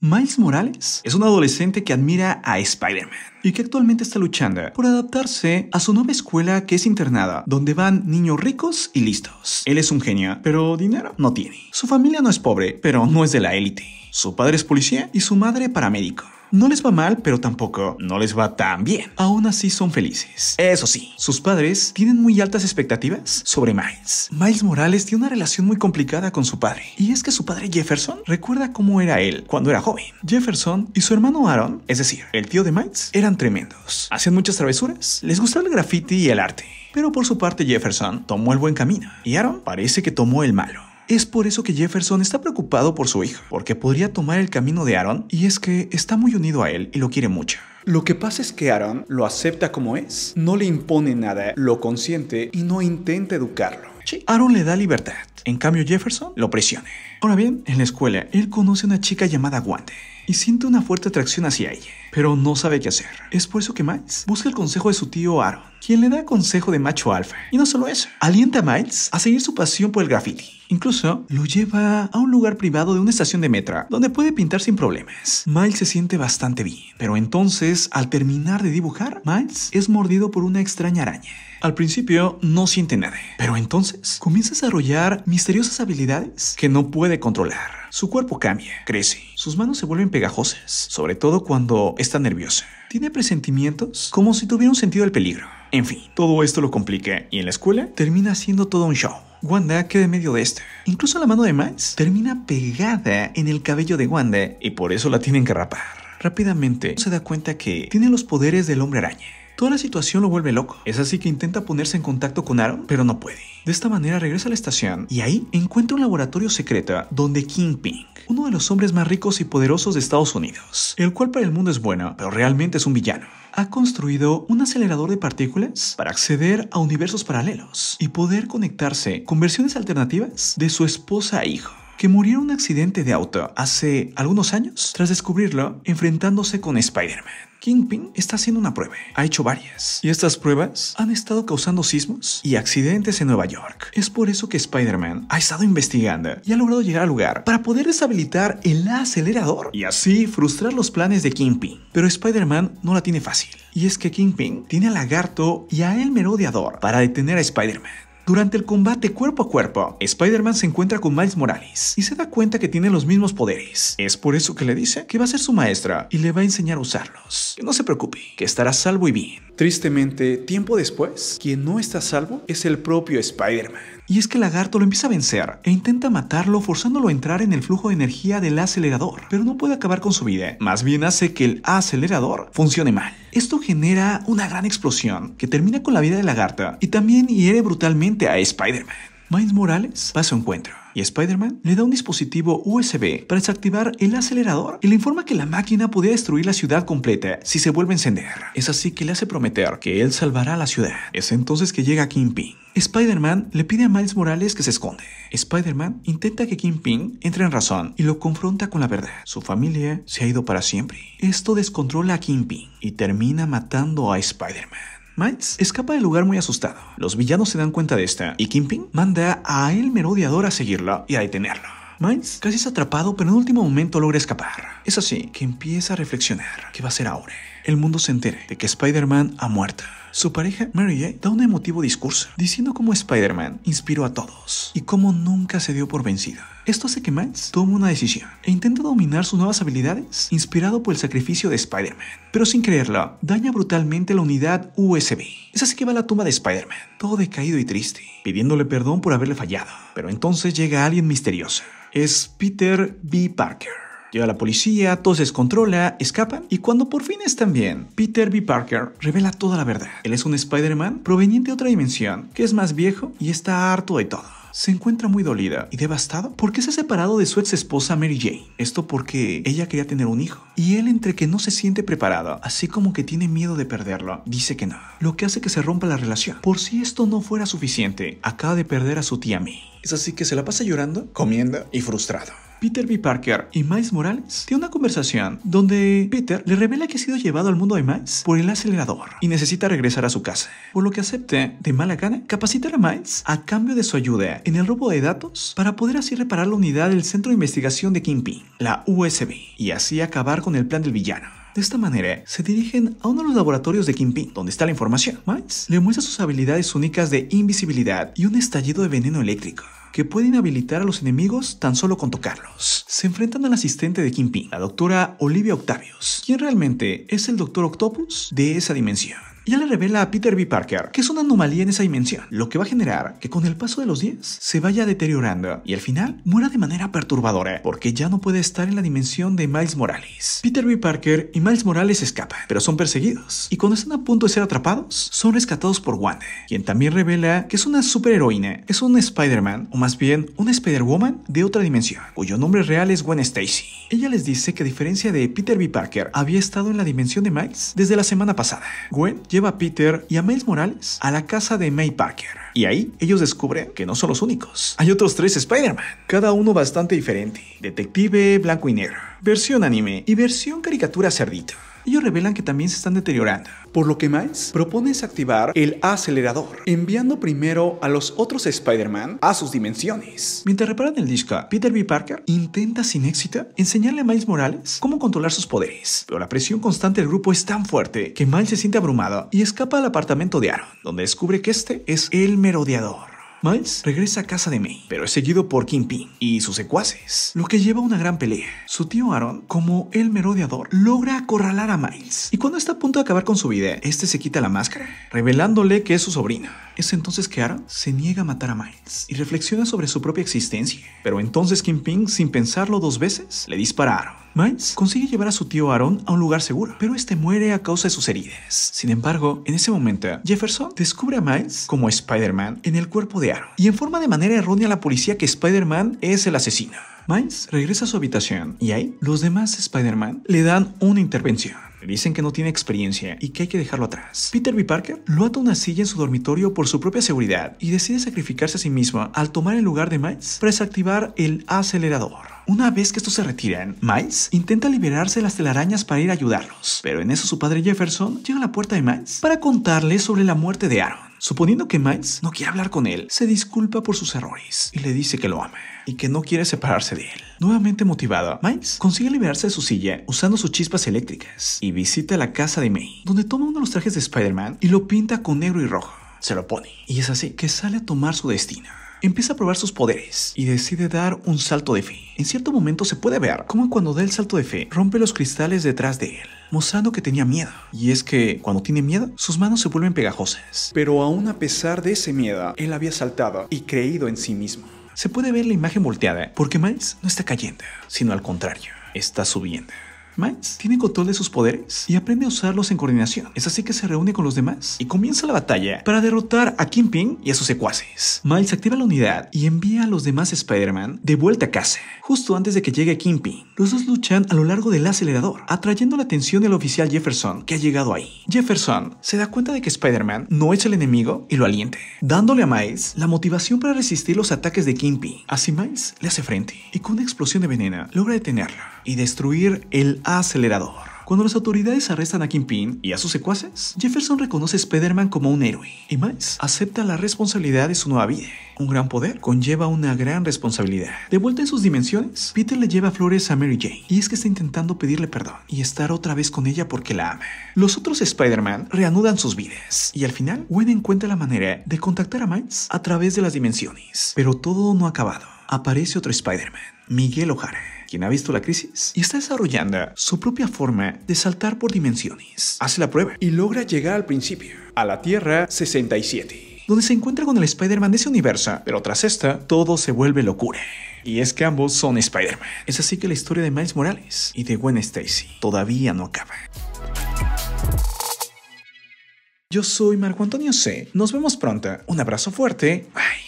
Miles Morales es un adolescente que admira a Spider-Man y que actualmente está luchando por adaptarse a su nueva escuela que es internada, donde van niños ricos y listos. Él es un genio, pero dinero no tiene. Su familia no es pobre, pero no es de la élite. Su padre es policía y su madre paramédico. No les va mal, pero tampoco no les va tan bien. Aún así son felices. Eso sí, sus padres tienen muy altas expectativas sobre Miles. Miles Morales tiene una relación muy complicada con su padre, y es que su padre Jefferson recuerda cómo era él cuando era joven. Jefferson y su hermano Aaron, es decir, el tío de Miles, eran tremendos. Hacían muchas travesuras, les gustaba el graffiti y el arte. Pero por su parte Jefferson tomó el buen camino, y Aaron parece que tomó el malo. Es por eso que Jefferson está preocupado por su hijo porque podría tomar el camino de Aaron y es que está muy unido a él y lo quiere mucho. Lo que pasa es que Aaron lo acepta como es, no le impone nada, lo consiente y no intenta educarlo. Sí. Aaron le da libertad, en cambio Jefferson lo presione. Ahora bien, en la escuela, él conoce a una chica llamada Wanda y siente una fuerte atracción hacia ella pero no sabe qué hacer. Es por eso que Miles busca el consejo de su tío Aaron, quien le da consejo de macho alfa. Y no solo eso, alienta a Miles a seguir su pasión por el graffiti. Incluso lo lleva a un lugar privado de una estación de metro, donde puede pintar sin problemas. Miles se siente bastante bien, pero entonces, al terminar de dibujar, Miles es mordido por una extraña araña. Al principio no siente nada, pero entonces comienza a desarrollar misteriosas habilidades que no puede controlar. Su cuerpo cambia, crece, sus manos se vuelven pegajosas, sobre todo cuando está nerviosa. Tiene presentimientos como si tuviera un sentido del peligro. En fin, todo esto lo complica y en la escuela termina siendo todo un show. Wanda queda en medio de esto. Incluso la mano de Max termina pegada en el cabello de Wanda y por eso la tienen que rapar. Rápidamente se da cuenta que tiene los poderes del hombre araña Toda la situación lo vuelve loco. Es así que intenta ponerse en contacto con Aaron, pero no puede. De esta manera regresa a la estación y ahí encuentra un laboratorio secreto donde Ping, uno de los hombres más ricos y poderosos de Estados Unidos, el cual para el mundo es bueno, pero realmente es un villano ha construido un acelerador de partículas para acceder a universos paralelos y poder conectarse con versiones alternativas de su esposa e hijo que murió en un accidente de auto hace algunos años tras descubrirlo enfrentándose con Spider-Man. Kingpin está haciendo una prueba. Ha hecho varias. Y estas pruebas han estado causando sismos y accidentes en Nueva York. Es por eso que Spider-Man ha estado investigando y ha logrado llegar al lugar para poder deshabilitar el acelerador y así frustrar los planes de Kingpin. Pero Spider-Man no la tiene fácil. Y es que Kingpin tiene al Lagarto y a El Merodeador para detener a Spider-Man. Durante el combate cuerpo a cuerpo, Spider-Man se encuentra con Miles Morales y se da cuenta que tiene los mismos poderes. Es por eso que le dice que va a ser su maestra y le va a enseñar a usarlos. Que no se preocupe, que estará salvo y bien. Tristemente, tiempo después, quien no está salvo es el propio Spider-Man. Y es que el Lagarto lo empieza a vencer e intenta matarlo forzándolo a entrar en el flujo de energía del acelerador, pero no puede acabar con su vida, más bien hace que el acelerador funcione mal. Esto genera una gran explosión que termina con la vida del Lagarto y también hiere brutalmente a Spider-Man. Miles Morales va a su encuentro y Spider-Man le da un dispositivo USB para desactivar el acelerador y le informa que la máquina podría destruir la ciudad completa si se vuelve a encender. Es así que le hace prometer que él salvará la ciudad. Es entonces que llega Kingpin. Spider-Man le pide a Miles Morales que se esconde. Spider-Man intenta que Kingpin entre en razón y lo confronta con la verdad. Su familia se ha ido para siempre. Esto descontrola a Kingpin y termina matando a Spider-Man. Miles escapa del lugar muy asustado. Los villanos se dan cuenta de esta y Kingpin manda a el merodeador a seguirla y a detenerlo. Miles casi es atrapado pero en último momento logra escapar. Es así que empieza a reflexionar qué va a hacer ahora. El mundo se entere de que Spider-Man ha muerto. Su pareja Mary Jane da un emotivo discurso diciendo cómo Spider-Man inspiró a todos y cómo nunca se dio por vencida. Esto hace que Miles tome una decisión e intenta dominar sus nuevas habilidades inspirado por el sacrificio de Spider-Man. Pero sin creerlo, daña brutalmente la unidad USB. Es así que va a la tumba de Spider-Man, todo decaído y triste, pidiéndole perdón por haberle fallado. Pero entonces llega alguien misterioso. Es Peter B. Parker Llega la policía, todo se descontrola, escapan y cuando por fin están bien, Peter B. Parker revela toda la verdad. Él es un Spider-Man proveniente de otra dimensión, que es más viejo y está harto de todo se encuentra muy dolida y devastado porque se ha separado de su ex esposa Mary Jane. Esto porque ella quería tener un hijo. Y él entre que no se siente preparado, así como que tiene miedo de perderlo, dice que no. Lo que hace que se rompa la relación. Por si esto no fuera suficiente, acaba de perder a su tía May. Es así que se la pasa llorando, comiendo y frustrado. Peter B. Parker y Miles Morales tienen una conversación donde Peter le revela que ha sido llevado al mundo de Miles por el acelerador y necesita regresar a su casa, por lo que acepte de mala gana capacitar a Miles a cambio de su ayuda en el robo de datos para poder así reparar la unidad del centro de investigación de Kingpin, la USB, y así acabar con el plan del villano. De esta manera, se dirigen a uno de los laboratorios de Kingpin, donde está la información. Miles le muestra sus habilidades únicas de invisibilidad y un estallido de veneno eléctrico que pueden habilitar a los enemigos tan solo con tocarlos. Se enfrentan al asistente de Ping, la doctora Olivia Octavius, quien realmente es el doctor Octopus de esa dimensión. Ella le revela a Peter B. Parker que es una anomalía en esa dimensión, lo que va a generar que con el paso de los días se vaya deteriorando y al final muera de manera perturbadora, porque ya no puede estar en la dimensión de Miles Morales. Peter B. Parker y Miles Morales escapan, pero son perseguidos, y cuando están a punto de ser atrapados, son rescatados por Wanda, quien también revela que es una superheroína, es un Spider-Man, o más bien una Spider-Woman de otra dimensión, cuyo nombre real es Gwen Stacy. Ella les dice que a diferencia de Peter B. Parker, había estado en la dimensión de Miles desde la semana pasada. Gwen ya lleva a Peter y a Miles Morales a la casa de May Parker. Y ahí ellos descubren que no son los únicos. Hay otros tres Spider-Man, cada uno bastante diferente. Detective blanco y negro, versión anime y versión caricatura cerdita ellos revelan que también se están deteriorando. Por lo que Miles propone desactivar activar el acelerador, enviando primero a los otros Spider-Man a sus dimensiones. Mientras reparan el disco, Peter B. Parker intenta sin éxito enseñarle a Miles Morales cómo controlar sus poderes, pero la presión constante del grupo es tan fuerte que Miles se siente abrumado y escapa al apartamento de Aaron, donde descubre que este es el merodeador. Miles regresa a casa de May, pero es seguido por Kingpin y sus secuaces, lo que lleva a una gran pelea. Su tío Aaron, como el merodeador, logra acorralar a Miles, y cuando está a punto de acabar con su vida, este se quita la máscara, revelándole que es su sobrina. Es entonces que Aaron se niega a matar a Miles y reflexiona sobre su propia existencia. Pero entonces Kim Ping, sin pensarlo dos veces, le dispara a Miles consigue llevar a su tío Aaron a un lugar seguro, pero este muere a causa de sus heridas. Sin embargo, en ese momento, Jefferson descubre a Miles como Spider-Man en el cuerpo de Aaron y informa de manera errónea a la policía que Spider-Man es el asesino. Miles regresa a su habitación y ahí los demás Spider-Man le dan una intervención dicen que no tiene experiencia y que hay que dejarlo atrás. Peter B. Parker lo ata a una silla en su dormitorio por su propia seguridad y decide sacrificarse a sí misma al tomar el lugar de Miles para desactivar el acelerador. Una vez que estos se retiran, Miles intenta liberarse de las telarañas para ir a ayudarlos, pero en eso su padre Jefferson llega a la puerta de Miles para contarle sobre la muerte de Aaron. Suponiendo que Miles no quiere hablar con él, se disculpa por sus errores y le dice que lo ama y que no quiere separarse de él. Nuevamente motivado, Miles consigue liberarse de su silla usando sus chispas eléctricas y visita la casa de May, donde toma uno de los trajes de Spider-Man y lo pinta con negro y rojo. Se lo pone y es así que sale a tomar su destino. Empieza a probar sus poderes y decide dar un salto de fe. En cierto momento se puede ver cómo cuando da el salto de fe rompe los cristales detrás de él mostrando que tenía miedo. Y es que cuando tiene miedo, sus manos se vuelven pegajosas. Pero aún a pesar de ese miedo, él había saltado y creído en sí mismo. Se puede ver la imagen volteada porque Miles no está cayendo, sino al contrario, está subiendo. Miles tiene control de sus poderes y aprende a usarlos en coordinación. Es así que se reúne con los demás y comienza la batalla para derrotar a Kingpin y a sus secuaces. Miles activa la unidad y envía a los demás Spider-Man de vuelta a casa, justo antes de que llegue Kingpin. Los dos luchan a lo largo del acelerador, atrayendo la atención del oficial Jefferson que ha llegado ahí. Jefferson se da cuenta de que Spider-Man no es el enemigo y lo alienta, dándole a Miles la motivación para resistir los ataques de Kingpin. Así Miles le hace frente y con una explosión de veneno logra detenerla y destruir el acelerador. Cuando las autoridades arrestan a Kingpin y a sus secuaces, Jefferson reconoce a Spider-Man como un héroe y Miles acepta la responsabilidad de su nueva vida. Un gran poder conlleva una gran responsabilidad. De vuelta en sus dimensiones, Peter le lleva flores a Mary Jane y es que está intentando pedirle perdón y estar otra vez con ella porque la ama. Los otros Spider-Man reanudan sus vidas y al final Gwen encuentra la manera de contactar a Miles a través de las dimensiones. Pero todo no ha acabado. Aparece otro Spider-Man, Miguel O'Hara quien ha visto la crisis y está desarrollando su propia forma de saltar por dimensiones. Hace la prueba y logra llegar al principio, a la Tierra 67, donde se encuentra con el Spider-Man de ese universo, pero tras esta todo se vuelve locura. Y es que ambos son Spider-Man. Es así que la historia de Miles Morales y de Gwen Stacy todavía no acaba. Yo soy Marco Antonio C. Nos vemos pronto. Un abrazo fuerte. Bye.